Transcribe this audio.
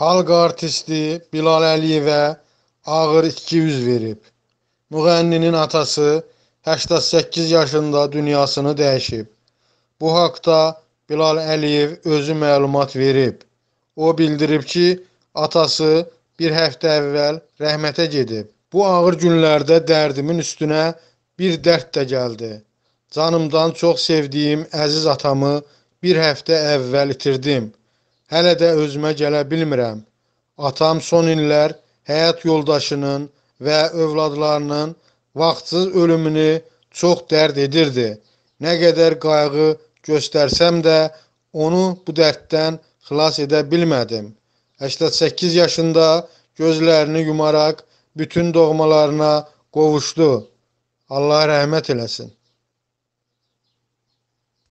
Xalq artisti Bilal Əliyevə ağır itkiyüz verib. Müğənninin atası 88 yaşında dünyasını dəyişib. Bu haqda Bilal Əliyev özü məlumat verib. O bildirib ki, atası bir həftə əvvəl rəhmətə gedib. Bu ağır günlərdə dərdimin üstünə bir dərd də gəldi. Canımdan çox sevdiyim əziz atamı bir həftə əvvəl itirdim. Hələ də özümə gələ bilmirəm. Atam son illər həyat yoldaşının və övladlarının vaxtsız ölümünü çox dərd edirdi. Nə qədər qayğı göstərsəm də onu bu dərddən xilas edə bilmədim. 88 yaşında gözlərini yumaraq bütün doğmalarına qovuşdu. Allah rəhmət eləsin.